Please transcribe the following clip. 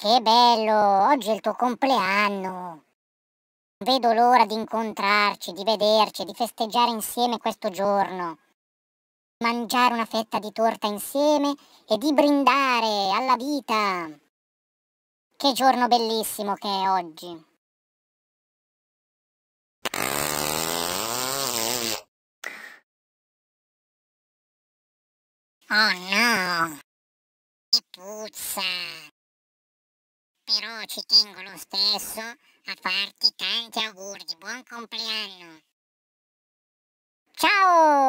Che bello, oggi è il tuo compleanno. Non vedo l'ora di incontrarci, di vederci, di festeggiare insieme questo giorno. Mangiare una fetta di torta insieme e di brindare alla vita. Che giorno bellissimo che è oggi. Oh no! Che puzza! però ci tengo lo stesso a farti tanti auguri di buon compleanno. Ciao!